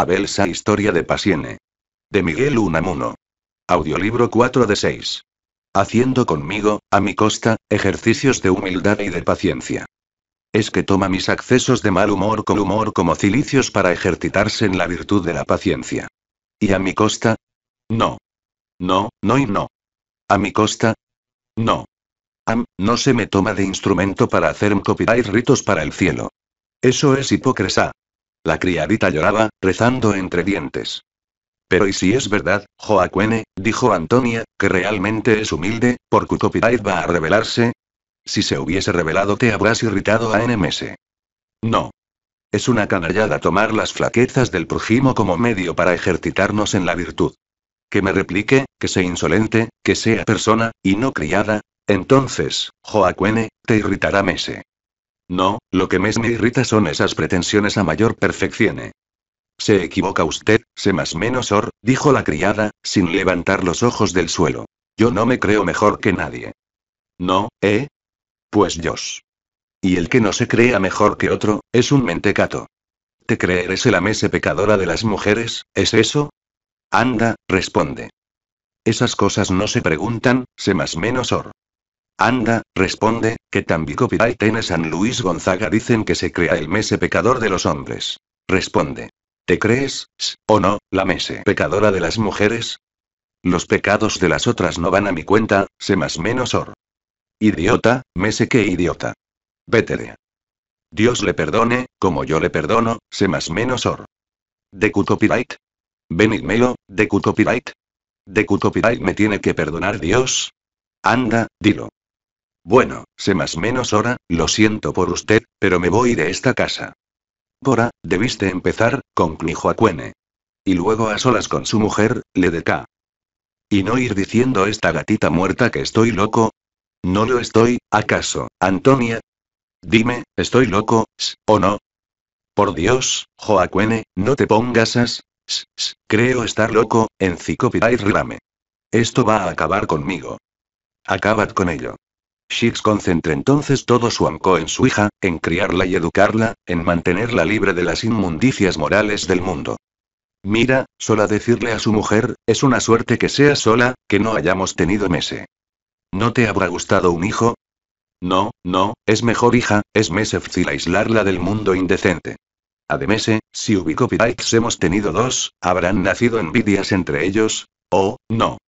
Abelsa Historia de Pasiene. De Miguel Unamuno. Audiolibro 4 de 6. Haciendo conmigo, a mi costa, ejercicios de humildad y de paciencia. Es que toma mis accesos de mal humor con humor como cilicios para ejercitarse en la virtud de la paciencia. ¿Y a mi costa? No. No, no y no. ¿A mi costa? No. Am, no se me toma de instrumento para hacer copyright ritos para el cielo. Eso es hipocresía. La criadita lloraba, rezando entre dientes. Pero ¿y si es verdad, Joaquene? dijo Antonia, que realmente es humilde, por Copyright va a revelarse. Si se hubiese revelado te habrás irritado a NMS. No. Es una canallada tomar las flaquezas del prójimo como medio para ejercitarnos en la virtud. Que me replique, que sea insolente, que sea persona, y no criada. Entonces, Joaquene, te irritará Mese. No, lo que más me irrita son esas pretensiones a mayor perfección. Se equivoca usted, se más menos or, dijo la criada, sin levantar los ojos del suelo. Yo no me creo mejor que nadie. No, ¿eh? Pues Dios. Y el que no se crea mejor que otro, es un mentecato. ¿Te creerás la mese pecadora de las mujeres, es eso? Anda, responde. Esas cosas no se preguntan, se más menos or. Anda, responde, que también copyright en San Luis Gonzaga dicen que se crea el mese pecador de los hombres. Responde. ¿Te crees, o no, la mese pecadora de las mujeres? Los pecados de las otras no van a mi cuenta, sé más menos or. Idiota, mese que idiota. de. Dios le perdone, como yo le perdono, sé más menos or. De copyright. Venidmelo, de copyright. De copyright me tiene que perdonar Dios. Anda, dilo. Bueno, sé más menos hora, lo siento por usted, pero me voy de esta casa. Pora, debiste empezar, concluyó Acuene. Y luego a solas con su mujer, le deca. Y no ir diciendo esta gatita muerta que estoy loco. No lo estoy, ¿acaso, Antonia? Dime, ¿estoy loco, o no? Por Dios, Joaquene, no te pongas as. creo estar loco, en y Rirame. Esto va a acabar conmigo. Acabad con ello. Shix concentra entonces todo su amco en su hija, en criarla y educarla, en mantenerla libre de las inmundicias morales del mundo. Mira, sola decirle a su mujer, es una suerte que sea sola, que no hayamos tenido Mese. ¿No te habrá gustado un hijo? No, no, es mejor hija, es fácil aislarla del mundo indecente. Ademese, si Ubicopitaix hemos tenido dos, ¿habrán nacido envidias entre ellos? o, oh, no.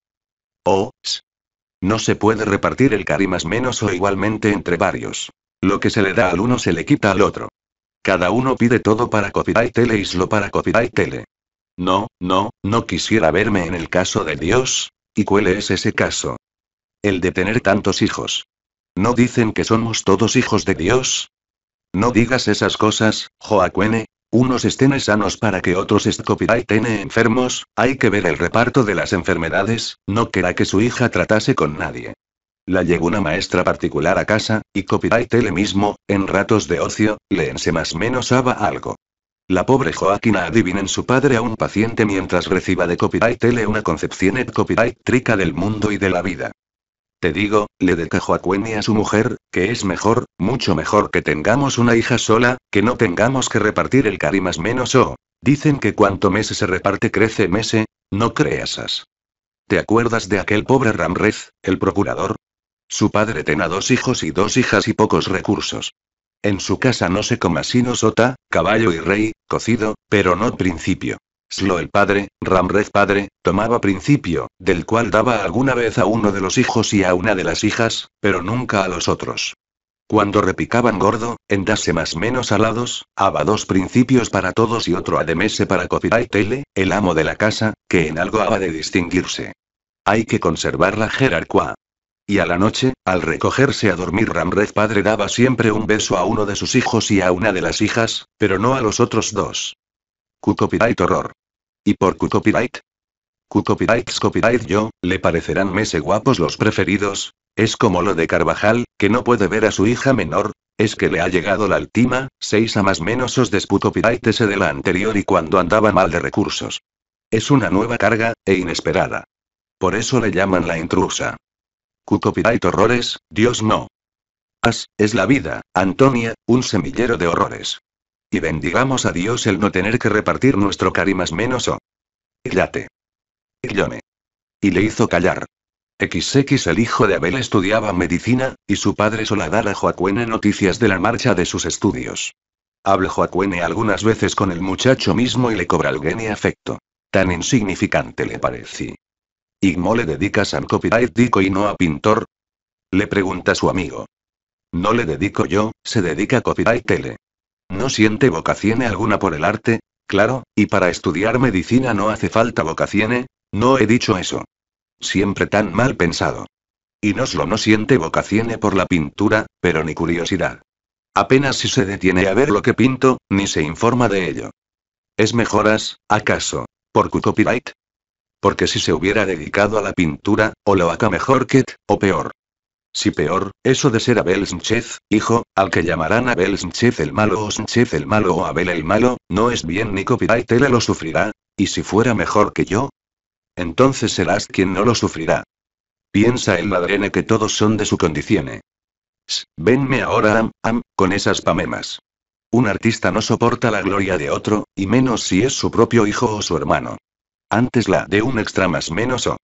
o. Oh, no se puede repartir el cari más menos o igualmente entre varios. Lo que se le da al uno se le quita al otro. Cada uno pide todo para copyright tele islo para copyright tele. No, no, no quisiera verme en el caso de Dios. ¿Y cuál es ese caso? El de tener tantos hijos. ¿No dicen que somos todos hijos de Dios? No digas esas cosas, Joaquene, unos estén sanos para que otros estén enfermos, hay que ver el reparto de las enfermedades, no querá que su hija tratase con nadie. La llegó una maestra particular a casa, y copyright le mismo, en ratos de ocio, le más menos algo. La pobre Joaquina en su padre a un paciente mientras reciba de copyright una concepción et copyright trica del mundo y de la vida. Te digo, le decajo a Queni a su mujer, que es mejor, mucho mejor que tengamos una hija sola, que no tengamos que repartir el cari más menos o. dicen que cuanto mese se reparte crece mese, ¿eh? no creasas. ¿Te acuerdas de aquel pobre Ramrez, el procurador? Su padre tenía dos hijos y dos hijas y pocos recursos. En su casa no se coma sino sota, caballo y rey, cocido, pero no principio. Slo el padre, Ramrez padre, tomaba principio, del cual daba alguna vez a uno de los hijos y a una de las hijas, pero nunca a los otros. Cuando repicaban gordo, en dase más menos alados, daba dos principios para todos y otro ademese para Copiray Tele, el amo de la casa, que en algo haba de distinguirse. Hay que conservar la jerarquía. Y a la noche, al recogerse a dormir, Ramrez padre daba siempre un beso a uno de sus hijos y a una de las hijas, pero no a los otros dos. y Horror. Y por Q-Copyright. q copyright yo, le parecerán mese guapos los preferidos. Es como lo de Carvajal, que no puede ver a su hija menor. Es que le ha llegado la última, seis a más menos os desputopyright ese de la anterior y cuando andaba mal de recursos. Es una nueva carga, e inesperada. Por eso le llaman la intrusa. q horrores, Dios no. As, es la vida, Antonia, un semillero de horrores. Y bendigamos a Dios el no tener que repartir nuestro carimas menos o. Illate. Illone. Y le hizo callar. XX el hijo de Abel estudiaba medicina, y su padre sola dar a Joaquene noticias de la marcha de sus estudios. Habla Joaquene algunas veces con el muchacho mismo y le cobra alguien afecto. Tan insignificante le parecí. cómo le dedicas un copyright Dico y no a pintor? Le pregunta su amigo. No le dedico yo, se dedica a copyright tele. ¿No siente vocación alguna por el arte? Claro, y para estudiar medicina no hace falta vocación, no he dicho eso. Siempre tan mal pensado. Y no solo no siente vocación por la pintura, pero ni curiosidad. Apenas si se detiene a ver lo que pinto, ni se informa de ello. ¿Es mejoras, acaso, por copyright? Porque si se hubiera dedicado a la pintura, o lo haga mejor que, o peor. Si peor, eso de ser Abel Sánchez, hijo, al que llamarán Abel Sánchez el malo o Sánchez el malo o Abel el malo, no es bien ni copyright lo sufrirá, y si fuera mejor que yo, entonces serás quien no lo sufrirá. Piensa el ladrene que todos son de su condición. venme ahora am, am, con esas pamemas. Un artista no soporta la gloria de otro, y menos si es su propio hijo o su hermano. Antes la de un extra más menos o.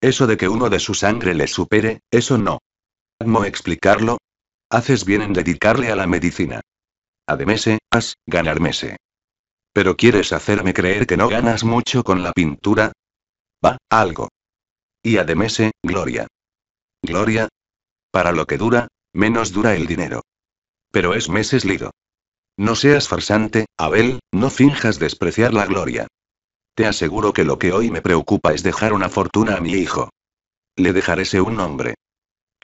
Eso de que uno de su sangre le supere, eso no cómo explicarlo? Haces bien en dedicarle a la medicina. Ademese, has, ganar mese. Pero quieres hacerme creer que no ganas mucho con la pintura? Va, algo. Y ademese, gloria. Gloria. Para lo que dura, menos dura el dinero. Pero es meses lido. No seas farsante, Abel, no finjas despreciar la gloria. Te aseguro que lo que hoy me preocupa es dejar una fortuna a mi hijo. Le dejaré ese un nombre.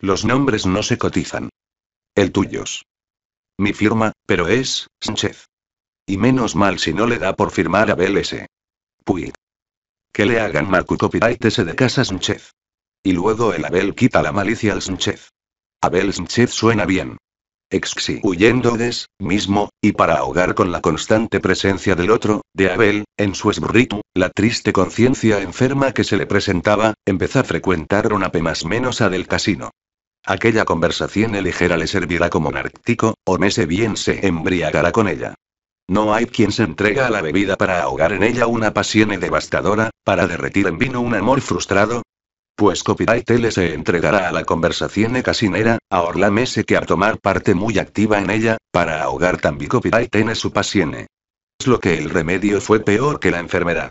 Los nombres no se cotizan. El tuyos. Mi firma, pero es, Sánchez. Y menos mal si no le da por firmar a ese. Puy. Que le hagan Marco Copyright ese de casa Sánchez. Y luego el Abel quita la malicia al Sánchez. Abel Sánchez suena bien. huyendo des, mismo, y para ahogar con la constante presencia del otro, de Abel, en su esbrito, la triste conciencia enferma que se le presentaba, empezó a frecuentar una P más menos a del casino. Aquella conversación ligera le servirá como narcótico, o Mese bien se embriagará con ella. No hay quien se entrega a la bebida para ahogar en ella una pasión devastadora, para derretir en vino un amor frustrado. Pues Copyright le se entregará a la conversación casinera, a Orla Mese que a tomar parte muy activa en ella, para ahogar también Copyright en su pasión. Es lo que el remedio fue peor que la enfermedad.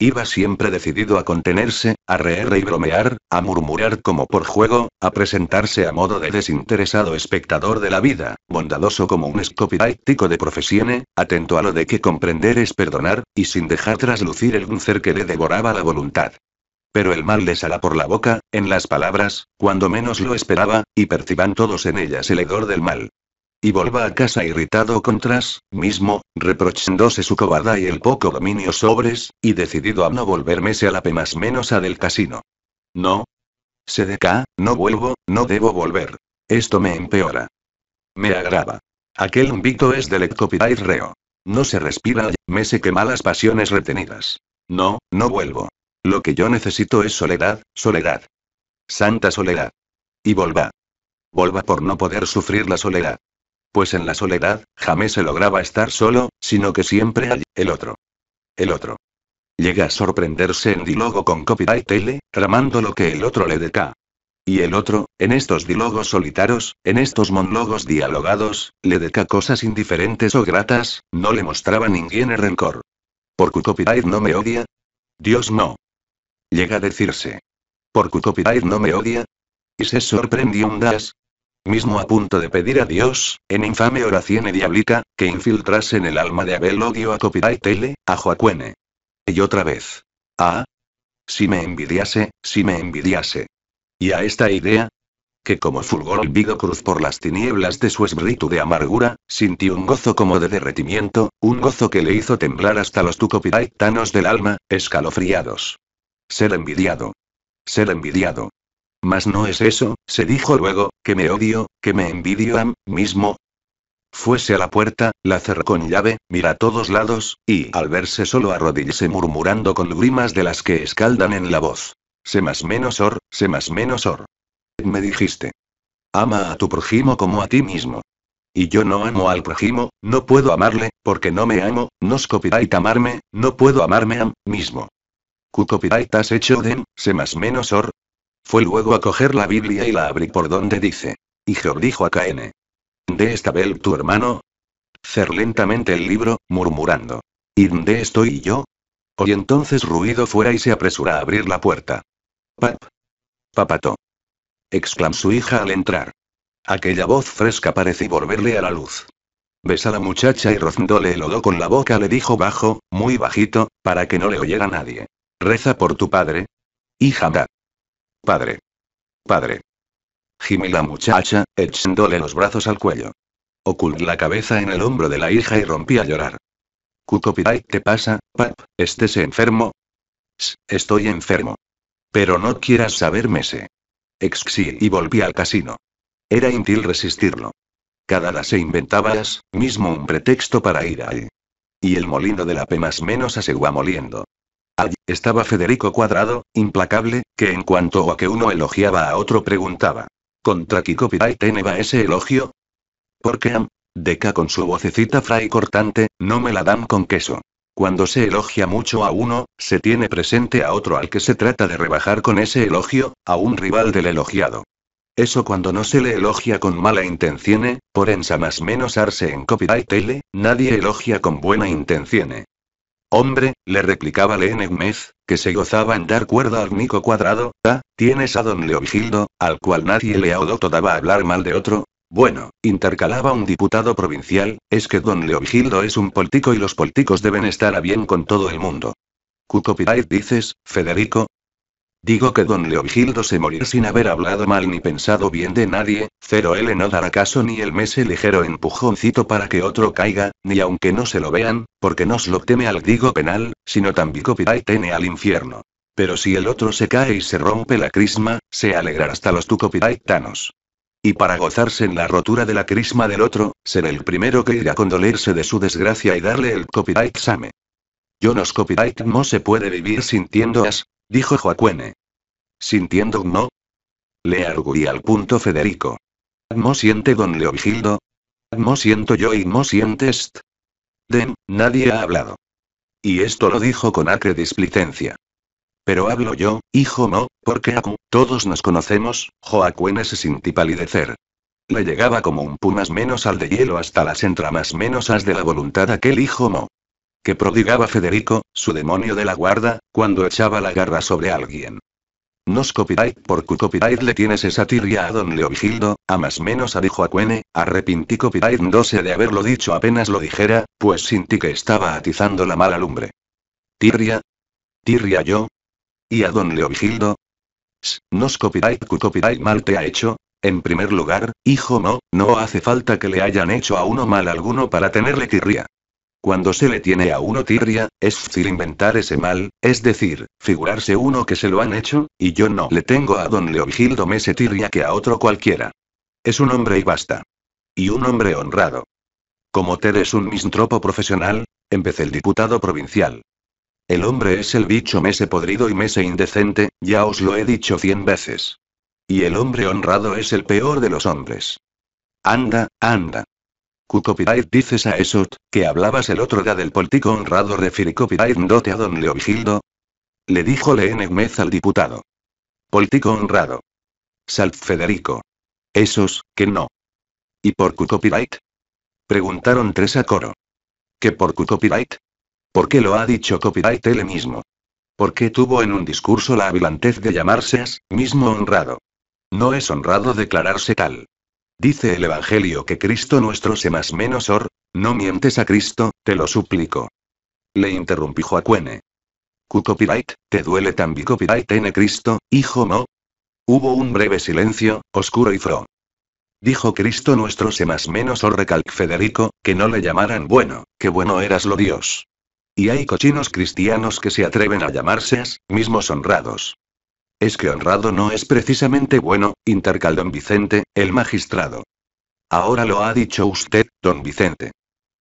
Iba siempre decidido a contenerse, a reer y bromear, a murmurar como por juego, a presentarse a modo de desinteresado espectador de la vida, bondadoso como un escopidáctico de profesione, atento a lo de que comprender es perdonar, y sin dejar traslucir el uncer que le devoraba la voluntad. Pero el mal les sala por la boca, en las palabras, cuando menos lo esperaba, y perciban todos en ellas el hedor del mal y vuelva a casa irritado contras, mismo, reprochándose su cobardía y el poco dominio sobres, y decidido a no volverme a la más menos a del casino. No. Se deca, no vuelvo, no debo volver. Esto me empeora. Me agrava. Aquel invicto es del y reo. No se respira, me sé que malas pasiones retenidas. No, no vuelvo. Lo que yo necesito es soledad, soledad. Santa soledad. Y volva. Volva por no poder sufrir la soledad pues en la soledad, jamás se lograba estar solo, sino que siempre hay, el otro. El otro. Llega a sorprenderse en diálogo con Copyright Tele, tramando lo que el otro le deca. Y el otro, en estos diálogos solitarios, en estos monólogos dialogados, le deca cosas indiferentes o gratas, no le mostraba ningún rencor. ¿Por qué Copyright no me odia? Dios no. Llega a decirse. ¿Por qué Copyright no me odia? Y se sorprendió un das, mismo a punto de pedir a Dios, en infame oración diablica, que infiltrase en el alma de Abel odio a Copyright Tele, a Joaquene. Y otra vez. Ah. Si me envidiase, si me envidiase. Y a esta idea, que como fulgor olvido cruz por las tinieblas de su espíritu de amargura, sintió un gozo como de derretimiento, un gozo que le hizo temblar hasta los tucopiraitanos del alma, escalofriados. Ser envidiado. Ser envidiado. Mas no es eso, se dijo luego, que me odio, que me envidio a mí mismo. Fuese a la puerta, la cerró con llave, mira a todos lados, y, al verse solo arrodillese murmurando con grimas de las que escaldan en la voz. Se más menos or, se más menos or. Me dijiste. Ama a tu prójimo como a ti mismo. Y yo no amo al prójimo, no puedo amarle, porque no me amo, es copyright amarme, no puedo amarme a mí mismo. copyright has hecho den, se más menos or, fue luego a coger la Biblia y la abrí por donde dice. Y dijo a Caene. De Estabel tu hermano. Cer lentamente el libro, murmurando. ¿Y dónde estoy yo? Hoy entonces ruido fuera y se apresura a abrir la puerta. Pap. Papato. Exclamó su hija al entrar. Aquella voz fresca parecía volverle a la luz. Besa a la muchacha y rozándole el lodo con la boca le dijo bajo, muy bajito, para que no le oyera nadie. Reza por tu padre. Hija Padre. Padre. Gime la muchacha, echándole los brazos al cuello. ocultó la cabeza en el hombro de la hija y rompí a llorar. ¿qué pasa, pap? ¿Estés enfermo? estoy enfermo. Pero no quieras saberme ese. Exxi y volví al casino. Era íntil resistirlo. Cada la se inventabas, mismo un pretexto para ir ahí. Y el molino de la P más menos asegua moliendo. Allí estaba Federico Cuadrado, implacable, que en cuanto a que uno elogiaba a otro preguntaba. ¿Contra N va ese elogio? Porque am, deca con su vocecita fray cortante, no me la dan con queso. Cuando se elogia mucho a uno, se tiene presente a otro al que se trata de rebajar con ese elogio, a un rival del elogiado. Eso cuando no se le elogia con mala intención, por ensa más menos arse en copyright nadie elogia con buena intención. Hombre, le replicaba Lene que se gozaba en dar cuerda al Nico cuadrado, ah, tienes a don Leovigildo, al cual nadie le ha daba daba hablar mal de otro. Bueno, intercalaba un diputado provincial, es que don Leovigildo es un politico y los políticos deben estar a bien con todo el mundo. ¿Cucopiraiz dices, Federico? Digo que don Leovigildo se morirá sin haber hablado mal ni pensado bien de nadie, 0 L no dará caso ni el mese ligero empujoncito para que otro caiga, ni aunque no se lo vean, porque nos lo teme al digo penal, sino también copyright n al infierno. Pero si el otro se cae y se rompe la crisma, se alegrará hasta los tu copyrightanos. Y para gozarse en la rotura de la crisma del otro, será el primero que irá a condolerse de su desgracia y darle el copyright same. Yo nos copyright no se puede vivir sintiendo as, Dijo Joaquene. Sintiendo no. Le arguí al punto Federico. ¿No siente don Leovigildo? ¿No siento yo y no sientes? Den, nadie ha hablado. Y esto lo dijo con acre displicencia. Pero hablo yo, hijo mo, porque todos nos conocemos, Joaquene se sintió palidecer. Le llegaba como un punas menos al de hielo hasta las entramas menos as de la voluntad aquel hijo mo que prodigaba Federico, su demonio de la guarda, cuando echaba la garra sobre alguien. Nos copyright por cu copyright le tienes esa tirria a don Leovigildo, a más menos a dijo a Cuene, arrepintí copyright de haberlo dicho apenas lo dijera, pues sintí que estaba atizando la mala lumbre. ¿Tirria? ¿Tirria yo? ¿Y a don Leovigildo? Nos copyright cu copyright mal te ha hecho, en primer lugar, hijo no, no hace falta que le hayan hecho a uno mal alguno para tenerle tirria. Cuando se le tiene a uno tirria, es fácil inventar ese mal, es decir, figurarse uno que se lo han hecho, y yo no le tengo a don Leovigildo Mese tirria que a otro cualquiera. Es un hombre y basta. Y un hombre honrado. Como Ter es un mistropo profesional, empecé el diputado provincial. El hombre es el bicho mese podrido y mese indecente, ya os lo he dicho cien veces. Y el hombre honrado es el peor de los hombres. Anda, anda, ¿Cu-copyright dices a Esot, que hablabas el otro día del político honrado copyright dote a don Vigildo? Le dijo Gmez al diputado. Político honrado. Salt Federico. Esos, que no. ¿Y por cu-copyright? Preguntaron tres a coro. ¿Que por cu-copyright? ¿Por qué lo ha dicho copyright él mismo? ¿Por qué tuvo en un discurso la habilantez de llamarse as mismo honrado? No es honrado declararse tal. Dice el Evangelio que Cristo nuestro se más menos or, no mientes a Cristo, te lo suplico. Le interrumpí Joaquene. ¿Q copyright, te duele tan copyright tiene Cristo, hijo mo? Hubo un breve silencio, oscuro y fro. Dijo Cristo nuestro se más menos or recalc Federico, que no le llamaran bueno, que bueno eras lo Dios. Y hay cochinos cristianos que se atreven a llamarse mismos honrados. Es que honrado no es precisamente bueno, intercaló don Vicente, el magistrado. Ahora lo ha dicho usted, don Vicente.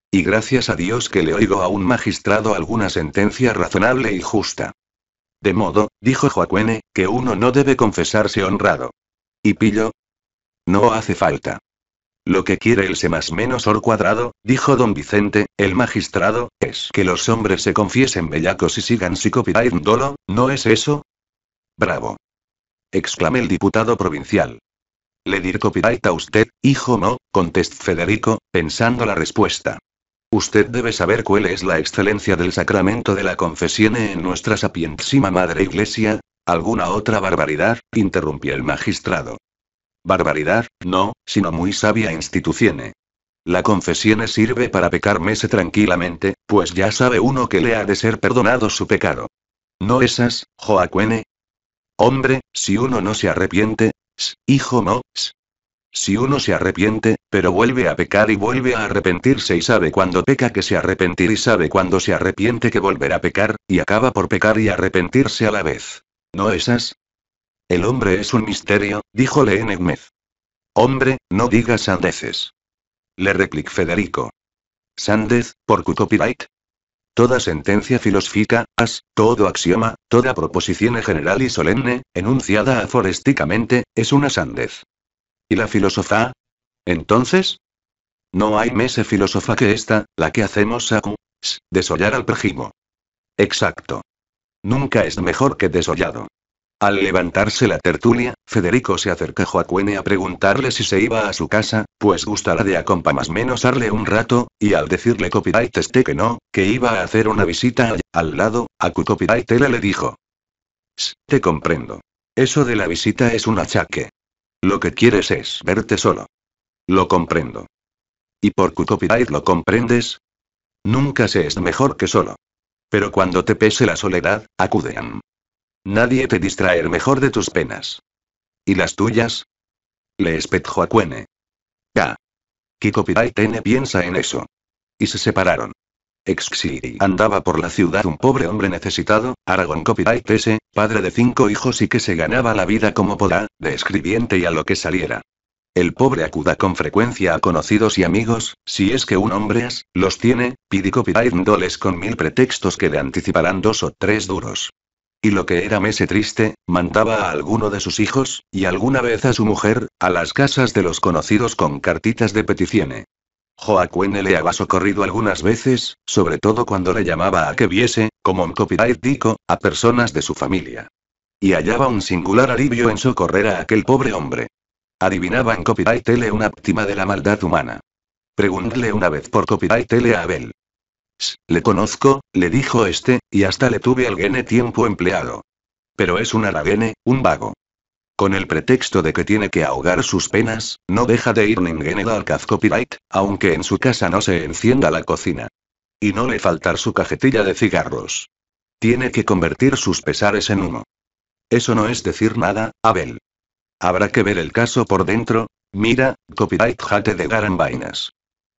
Y gracias a Dios que le oigo a un magistrado alguna sentencia razonable y justa. De modo, dijo Joaquene, que uno no debe confesarse honrado. ¿Y pillo? No hace falta. Lo que quiere el se más menos or cuadrado, dijo don Vicente, el magistrado, es que los hombres se confiesen bellacos y sigan si dolo, ¿no es eso? Bravo. Exclamé el diputado provincial. Le dir copyright a usted, hijo no, contestó Federico, pensando la respuesta. Usted debe saber cuál es la excelencia del sacramento de la confesión en nuestra sapientísima madre iglesia. ¿Alguna otra barbaridad? interrumpió el magistrado. Barbaridad, no, sino muy sabia institución. La confesión sirve para pecar mese tranquilamente, pues ya sabe uno que le ha de ser perdonado su pecado. No esas, Joaquene, Hombre, si uno no se arrepiente, hijo Mox. Si uno se arrepiente, pero vuelve a pecar y vuelve a arrepentirse y sabe cuando peca que se arrepentir y sabe cuando se arrepiente que volverá a pecar, y acaba por pecar y arrepentirse a la vez. ¿No esas? El hombre es un misterio, dijo le Hombre, no digas sandeces. Le replicó Federico. Sandez, por copyright, Toda sentencia filosófica, todo axioma, toda proposición general y solemne, enunciada aforísticamente, es una sandez. ¿Y la filosofá? Entonces? No hay mese filosofa que esta, la que hacemos a desollar al prójimo. Exacto. Nunca es mejor que desollado. Al levantarse la tertulia, Federico se acercó a Cuene a preguntarle si se iba a su casa, pues gustará de acompa más menos darle un rato, y al decirle Copyright este que no, que iba a hacer una visita al lado, a Copyright le dijo. Te comprendo. Eso de la visita es un achaque. Lo que quieres es verte solo. Lo comprendo. ¿Y por qué lo comprendes? Nunca se es mejor que solo. Pero cuando te pese la soledad, acude a Nadie te distraer mejor de tus penas. ¿Y las tuyas? Le espetjo a Cuene. Ya. copyright tiene piensa en eso. Y se separaron. Exili andaba por la ciudad un pobre hombre necesitado, Aragón Copyright S, padre de cinco hijos y que se ganaba la vida como podrá, de escribiente y a lo que saliera. El pobre acuda con frecuencia a conocidos y amigos, si es que un hombre es, los tiene, pide copyright doles con mil pretextos que le anticiparán dos o tres duros. Y lo que era mese triste, mandaba a alguno de sus hijos, y alguna vez a su mujer, a las casas de los conocidos con cartitas de peticiones. Joaquín le había socorrido algunas veces, sobre todo cuando le llamaba a que viese, como en copyright dico, a personas de su familia. Y hallaba un singular alivio en socorrer a aquel pobre hombre. Adivinaba en copyright tele una óptima de la maldad humana. Preguntle una vez por copyright tele a Abel le conozco, le dijo este, y hasta le tuve gene tiempo empleado. Pero es un aragene, un vago. Con el pretexto de que tiene que ahogar sus penas, no deja de ir Ningeneda al copyright, aunque en su casa no se encienda la cocina. Y no le faltar su cajetilla de cigarros. Tiene que convertir sus pesares en humo. Eso no es decir nada, Abel. Habrá que ver el caso por dentro. Mira, copyright jate de Garambainas. Vainas.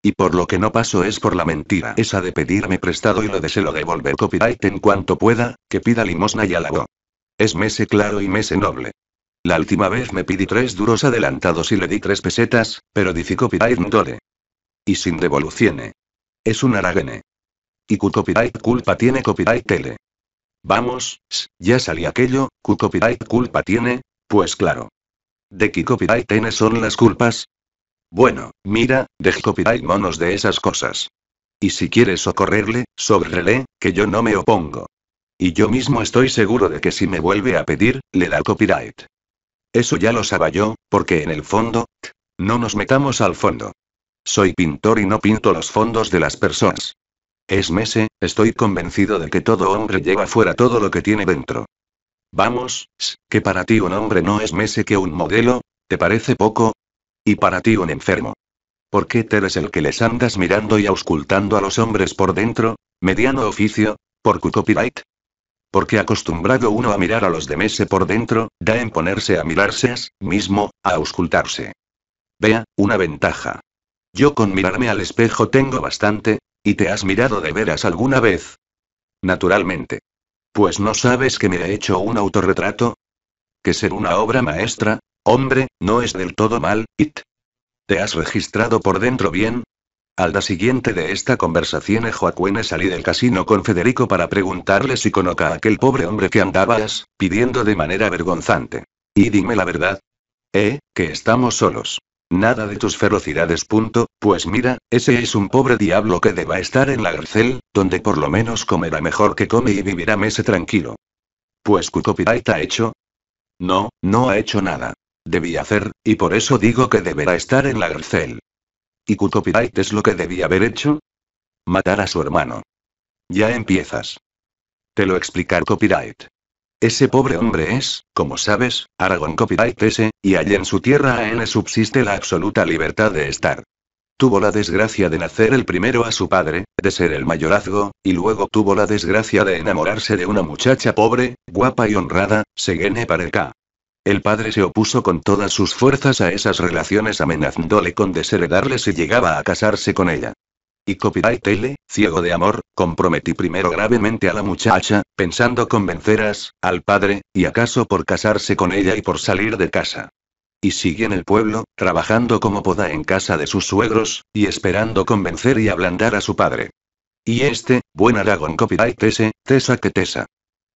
Y por lo que no paso es por la mentira esa de pedirme prestado y lo de se lo devolver copyright en cuanto pueda, que pida limosna y alago. Es mese claro y mese noble. La última vez me pidí tres duros adelantados y le di tres pesetas, pero dice copyright dole. Y sin devolucione. Es un aragene. Y cu copyright culpa tiene copyright tele. Vamos, ya salí aquello, cu copyright culpa tiene, pues claro. ¿De qué copyright tiene son las culpas? Bueno, mira, de copyright monos de esas cosas. Y si quieres socorrerle, sobrele, que yo no me opongo. Y yo mismo estoy seguro de que si me vuelve a pedir, le da copyright. Eso ya lo sabía yo, porque en el fondo, no nos metamos al fondo. Soy pintor y no pinto los fondos de las personas. Es Mese, estoy convencido de que todo hombre lleva fuera todo lo que tiene dentro. Vamos, que para ti un hombre no es Mese que un modelo, ¿te parece poco? Y para ti un enfermo. ¿Por qué te eres el que les andas mirando y auscultando a los hombres por dentro? Mediano oficio, por copyright. Porque acostumbrado uno a mirar a los de mese por dentro, da en ponerse a mirarse a, mismo, a auscultarse. Vea, una ventaja. Yo con mirarme al espejo tengo bastante, ¿y te has mirado de veras alguna vez? Naturalmente. Pues no sabes que me he hecho un autorretrato, que ser una obra maestra, Hombre, no es del todo mal, It. ¿Te has registrado por dentro bien? Al día siguiente de esta conversación, Joaquín salí del casino con Federico para preguntarle si conoca a aquel pobre hombre que andabas, pidiendo de manera vergonzante. Y dime la verdad. Eh, que estamos solos. Nada de tus ferocidades. Punto. Pues mira, ese es un pobre diablo que deba estar en la garcel, donde por lo menos comerá mejor que come y vivirá mese tranquilo. Pues Cucopiraita ha hecho. No, no ha hecho nada debía hacer, y por eso digo que deberá estar en la cárcel. ¿Y Copyright es lo que debía haber hecho? Matar a su hermano. Ya empiezas. Te lo explicar Copyright. Ese pobre hombre es, como sabes, Aragón Copyright ese, y allí en su tierra a subsiste la absoluta libertad de estar. Tuvo la desgracia de nacer el primero a su padre, de ser el mayorazgo, y luego tuvo la desgracia de enamorarse de una muchacha pobre, guapa y honrada, Segene Pareka. El padre se opuso con todas sus fuerzas a esas relaciones amenazándole con desheredarle si llegaba a casarse con ella. Y Copyright ciego de amor, comprometí primero gravemente a la muchacha, pensando convenceras, al padre, y acaso por casarse con ella y por salir de casa. Y sigue en el pueblo, trabajando como poda en casa de sus suegros, y esperando convencer y ablandar a su padre. Y este, buen Aragón Copyright Tesa que Tesa.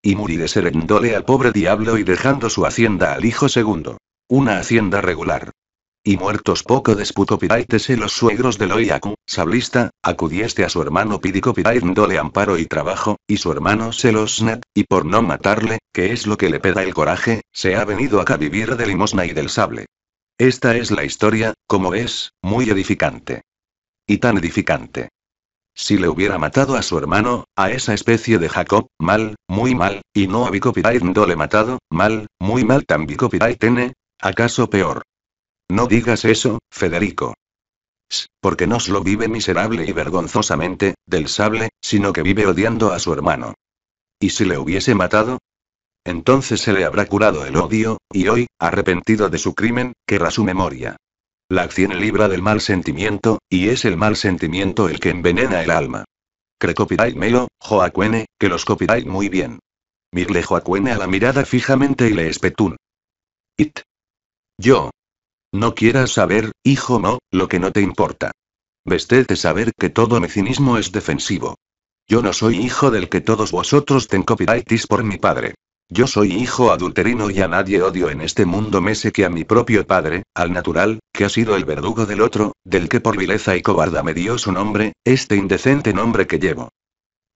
Y Murir serendole al pobre diablo y dejando su hacienda al hijo segundo. Una hacienda regular. Y muertos poco desputo Piraitese los suegros de Loiaku, sablista, acudieste a su hermano Pídico dole amparo y trabajo, y su hermano net y por no matarle, que es lo que le peda el coraje, se ha venido acá vivir de limosna y del sable. Esta es la historia, como es, muy edificante. Y tan edificante. Si le hubiera matado a su hermano, a esa especie de Jacob, mal, muy mal, y no a Bicopirai no le matado, mal, muy mal tan Bicopirai tiene, acaso peor. No digas eso, Federico. porque no lo vive miserable y vergonzosamente, del sable, sino que vive odiando a su hermano. ¿Y si le hubiese matado? Entonces se le habrá curado el odio, y hoy, arrepentido de su crimen, querrá su memoria. La acción libra del mal sentimiento, y es el mal sentimiento el que envenena el alma. Cre copyright Melo, Joaquene, que los copyright muy bien. Mirle Joaquene a la mirada fijamente y le espetún. It. Yo. No quieras saber, hijo no, lo que no te importa. Vested de saber que todo mecinismo es defensivo. Yo no soy hijo del que todos vosotros ten copyrightis por mi padre. Yo soy hijo adulterino y a nadie odio en este mundo sé que a mi propio padre, al natural, que ha sido el verdugo del otro, del que por vileza y cobarda me dio su nombre, este indecente nombre que llevo.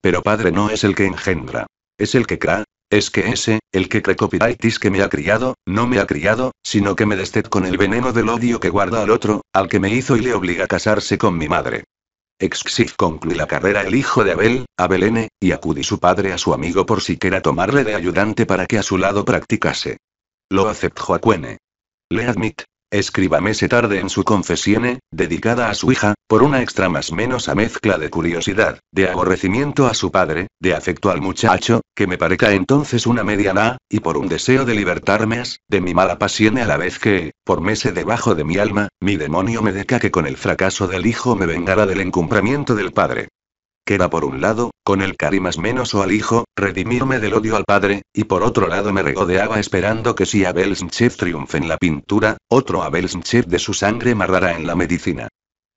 Pero padre no es el que engendra. Es el que crea, es que ese, el que copyrightis que me ha criado, no me ha criado, sino que me destet con el veneno del odio que guarda al otro, al que me hizo y le obliga a casarse con mi madre. Exxif concluye la carrera el hijo de Abel, Abelene, y acudí su padre a su amigo por si quiera tomarle de ayudante para que a su lado practicase. Lo aceptó Acuene. Le admit escriba se tarde en su confesione, dedicada a su hija, por una extra más menos a mezcla de curiosidad, de aborrecimiento a su padre, de afecto al muchacho, que me parezca entonces una mediana, y por un deseo de libertarme de mi mala pasión a la vez que, por mese debajo de mi alma, mi demonio me deca que con el fracaso del hijo me vengará del encumbramiento del padre. Queda por un lado, con el cari más menos o al hijo, redimirme del odio al padre, y por otro lado me regodeaba esperando que si Abel Snchev triunfe en la pintura, otro Abel Snchev de su sangre marrara en la medicina.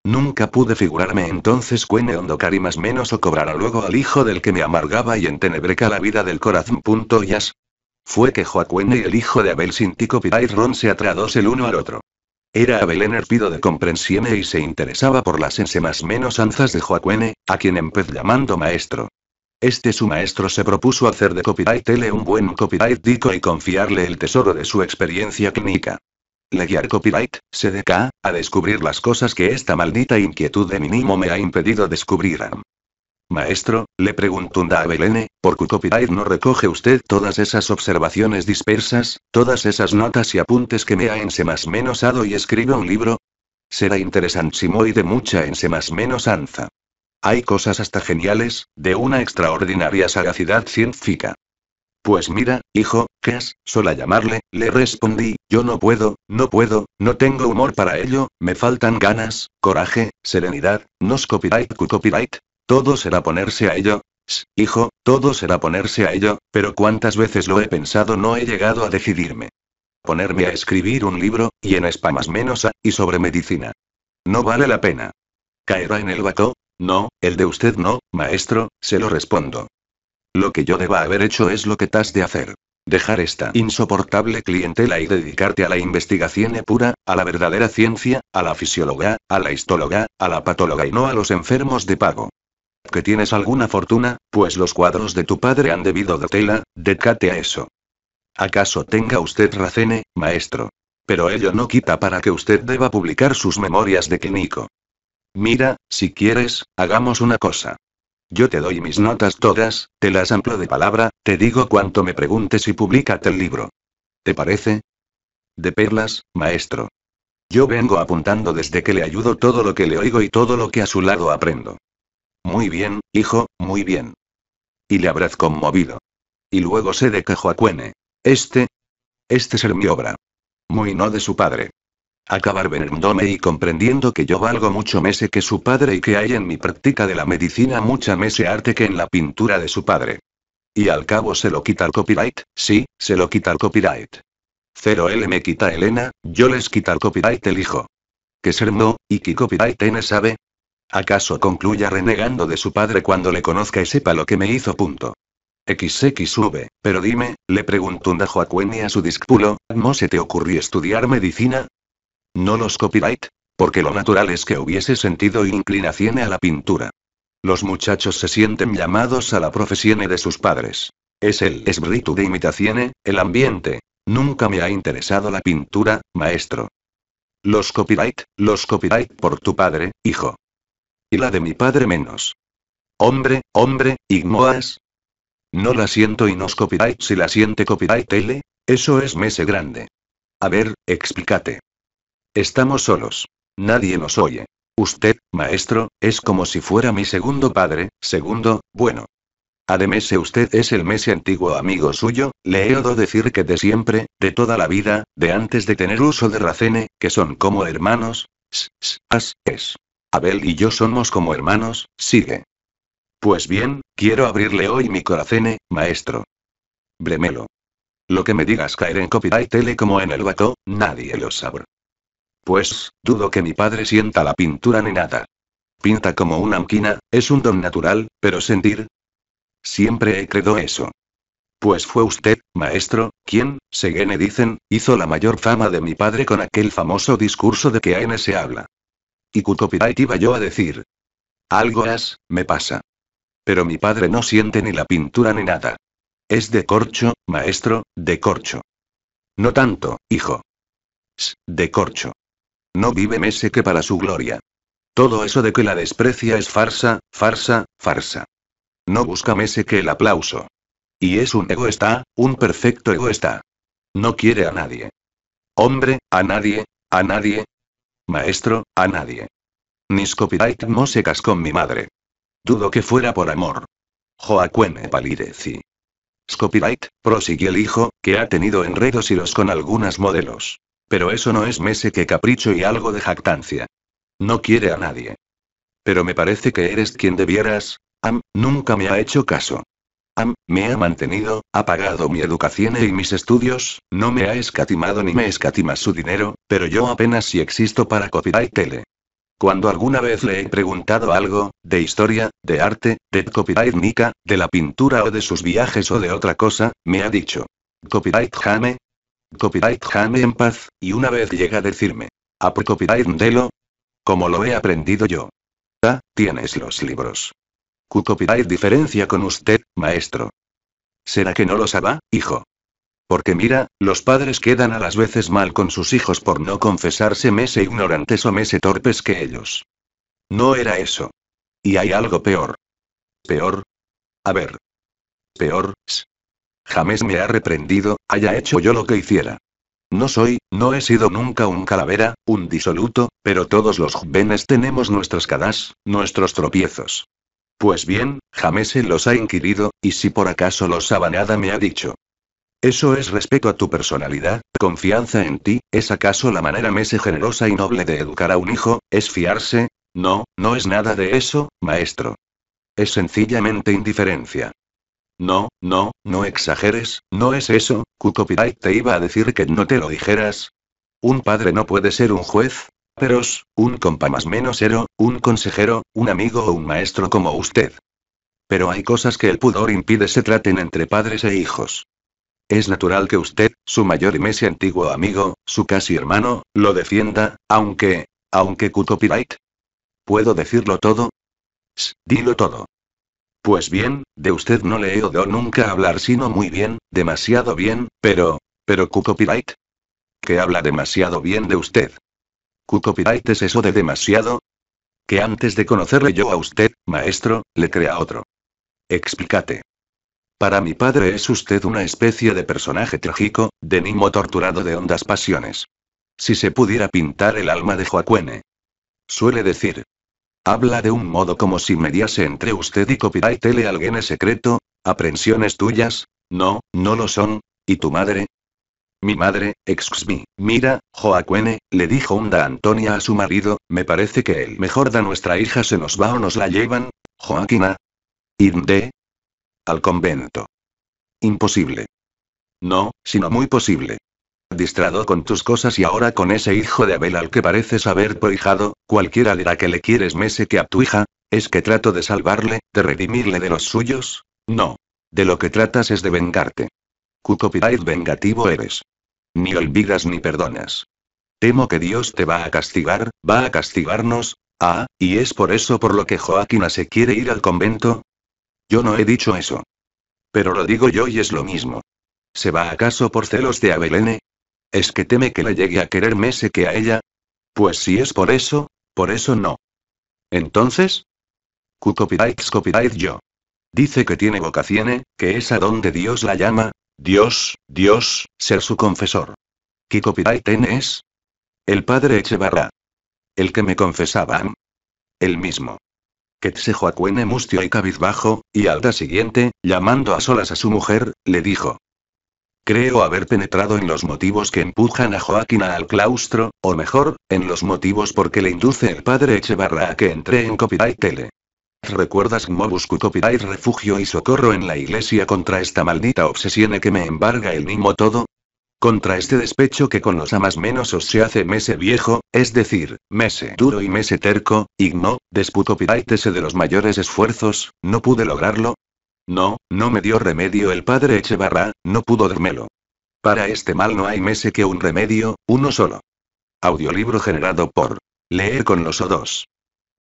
Nunca pude figurarme entonces cuene hondo cari más menos o cobrara luego al hijo del que me amargaba y entenebreca la vida del corazón. Punto yas. Fue que Joaquene y el hijo de Abel Sintico y Ron se atrados el uno al otro. Era Abelener pido de comprensión y se interesaba por las ensemas menos anzas de Joaquene, a quien empezó llamando maestro. Este su maestro se propuso hacer de Copyright L un buen copyright dico y confiarle el tesoro de su experiencia clínica. Le guiar copyright, deca, a descubrir las cosas que esta maldita inquietud de mínimo me ha impedido descubrir. Maestro, le preguntó a Belene, ¿por copyright no recoge usted todas esas observaciones dispersas, todas esas notas y apuntes que me ha menosado y escribe un libro? Será interesantísimo y de mucha anza. Hay cosas hasta geniales, de una extraordinaria sagacidad científica. Pues mira, hijo, que has, sola llamarle, le respondí, yo no puedo, no puedo, no tengo humor para ello, me faltan ganas, coraje, serenidad, nos copyright, cu copyright, todo será ponerse a ello. hijo, todo será ponerse a ello, pero cuántas veces lo he pensado no he llegado a decidirme. Ponerme a escribir un libro, y en espamas menos a, y sobre medicina. No vale la pena. ¿Caerá en el vato? No, el de usted no, maestro, se lo respondo. Lo que yo deba haber hecho es lo que has de hacer. Dejar esta insoportable clientela y dedicarte a la investigación pura, a la verdadera ciencia, a la fisióloga, a la históloga, a la patóloga y no a los enfermos de pago. ¿Que tienes alguna fortuna? Pues los cuadros de tu padre han debido de tela, dedícate a eso. ¿Acaso tenga usted racene, maestro? Pero ello no quita para que usted deba publicar sus memorias de clínico Mira, si quieres, hagamos una cosa. Yo te doy mis notas todas, te las amplo de palabra, te digo cuanto me preguntes y publicate el libro. ¿Te parece? De perlas, maestro. Yo vengo apuntando desde que le ayudo todo lo que le oigo y todo lo que a su lado aprendo. Muy bien, hijo, muy bien. Y le habrás conmovido. Y luego sé de joaquene Este. Este ser mi obra. Muy no de su padre. Acabar venerándome y comprendiendo que yo valgo mucho mese que su padre y que hay en mi práctica de la medicina mucha mese arte que en la pintura de su padre. Y al cabo se lo quita el copyright, sí, se lo quita el copyright. Cero L me quita Elena, yo les quita el copyright el hijo. Que ser no, y que copyright N sabe, ¿Acaso concluya renegando de su padre cuando le conozca y sepa lo que me hizo? Punto. XXV, pero dime, le preguntó un y a su discípulo, ¿no se te ocurrió estudiar medicina? No los copyright, porque lo natural es que hubiese sentido inclinación a la pintura. Los muchachos se sienten llamados a la profesión de sus padres. Es el espíritu de imitación, el ambiente. Nunca me ha interesado la pintura, maestro. Los copyright, los copyright por tu padre, hijo la de mi padre menos. Hombre, hombre, ¿ignoas? No la siento y nos copyright si la siente copyright tele eso es mese grande. A ver, explícate. Estamos solos. Nadie nos oye. Usted, maestro, es como si fuera mi segundo padre, segundo, bueno. Además, usted es el mese antiguo amigo suyo, le he oído decir que de siempre, de toda la vida, de antes de tener uso de racene, que son como hermanos. As, es. Abel y yo somos como hermanos, sigue. Pues bien, quiero abrirle hoy mi corazón, maestro. Bremelo. Lo que me digas caer en copyright tele como en el vato, nadie lo sabrá. Pues, dudo que mi padre sienta la pintura ni nada. Pinta como una anquina, es un don natural, pero sentir. Siempre he creído eso. Pues fue usted, maestro, quien, según dicen, hizo la mayor fama de mi padre con aquel famoso discurso de que n se habla. Y Cutopirite iba yo a decir. Algo as, me pasa. Pero mi padre no siente ni la pintura ni nada. Es de corcho, maestro, de corcho. No tanto, hijo. S, de corcho. No vive Mese que para su gloria. Todo eso de que la desprecia es farsa, farsa, farsa. No busca Mese que el aplauso. Y es un está, un perfecto egoísta. No quiere a nadie. Hombre, a nadie, a nadie, Maestro, a nadie. Ni copyright no con mi madre. Dudo que fuera por amor. Joaquín palideci. Scopyright, prosiguió el hijo, que ha tenido enredos y los con algunas modelos. Pero eso no es mese que capricho y algo de jactancia. No quiere a nadie. Pero me parece que eres quien debieras. Am, nunca me ha hecho caso. Am, me ha mantenido, ha pagado mi educación y mis estudios, no me ha escatimado ni me escatima su dinero, pero yo apenas si existo para copyright tele. Cuando alguna vez le he preguntado algo, de historia, de arte, de copyright Nika, de la pintura o de sus viajes o de otra cosa, me ha dicho. Copyright Jame. Copyright Jame en paz, y una vez llega a decirme. A copyright Ndelo. Como lo he aprendido yo. Ah, tienes los libros. Copyright diferencia con usted, maestro. ¿Será que no lo sabá, hijo? Porque mira, los padres quedan a las veces mal con sus hijos por no confesarse mese ignorantes o mese torpes que ellos. No era eso. Y hay algo peor. ¿Peor? A ver. ¿Peor? Jamás me ha reprendido, haya hecho yo lo que hiciera. No soy, no he sido nunca un calavera, un disoluto, pero todos los jóvenes tenemos nuestras cadas, nuestros tropiezos. Pues bien, jamás se los ha inquirido, y si por acaso los nada me ha dicho. Eso es respeto a tu personalidad, confianza en ti, ¿es acaso la manera mese generosa y noble de educar a un hijo, es fiarse? No, no es nada de eso, maestro. Es sencillamente indiferencia. No, no, no exageres, no es eso, Cucopirite te iba a decir que no te lo dijeras. Un padre no puede ser un juez, Peros, un compa más menos héroe, un consejero, un amigo o un maestro como usted. Pero hay cosas que el pudor impide se traten entre padres e hijos. Es natural que usted, su mayor y más antiguo amigo, su casi hermano, lo defienda, aunque... aunque copyright. ¿Puedo decirlo todo? dilo todo. Pues bien, de usted no le he oído nunca hablar sino muy bien, demasiado bien, pero... pero copyright. Que habla demasiado bien de usted. ¿Cu copyright es eso de demasiado? Que antes de conocerle yo a usted, maestro, le crea otro. Explícate. Para mi padre es usted una especie de personaje trágico, de nimo torturado de hondas pasiones. Si se pudiera pintar el alma de Joaquene. Suele decir. Habla de un modo como si mediase entre usted y copyright le alguien secreto, aprensiones tuyas, no, no lo son, y tu madre, mi madre, excuse mira, Joaquene, le dijo Unda Antonia a su marido, me parece que el mejor da nuestra hija se nos va o nos la llevan, Joaquina. ¿Inde? Al convento. Imposible. No, sino muy posible. Distrado con tus cosas y ahora con ese hijo de Abel al que pareces haber prohijado, cualquiera dirá que le quieres mese que a tu hija, ¿es que trato de salvarle, de redimirle de los suyos? No. De lo que tratas es de vengarte. Cucopiraid vengativo eres. Ni olvidas ni perdonas. Temo que Dios te va a castigar, va a castigarnos. Ah, y es por eso por lo que Joaquina se quiere ir al convento. Yo no he dicho eso. Pero lo digo yo y es lo mismo. ¿Se va acaso por celos de Abelene? ¿Es que teme que le llegue a querer Mese que a ella? Pues si es por eso, por eso no. Entonces? copyright copyright yo. Dice que tiene vocación, ¿eh? que es a donde Dios la llama, Dios, Dios, ser su confesor. ¿Qué copyright es? El padre Echevarra. El que me confesaba. El mismo. Quetzejoacuene mustio y cabizbajo, y al día siguiente, llamando a solas a su mujer, le dijo. Creo haber penetrado en los motivos que empujan a Joaquina al claustro, o mejor, en los motivos por le induce el padre Echevarra a que entre en Copyright Tele. ¿Recuerdas busco Copyright refugio y socorro en la iglesia contra esta maldita obsesión que me embarga el mismo todo? Contra este despecho que con los amas menos os se hace mese viejo, es decir, mese duro y mese terco, igno, desputo de los mayores esfuerzos, no pude lograrlo. No, no me dio remedio el padre Echevarra, no pudo dármelo. Para este mal no hay mese que un remedio, uno solo. Audiolibro generado por Leer con los O2.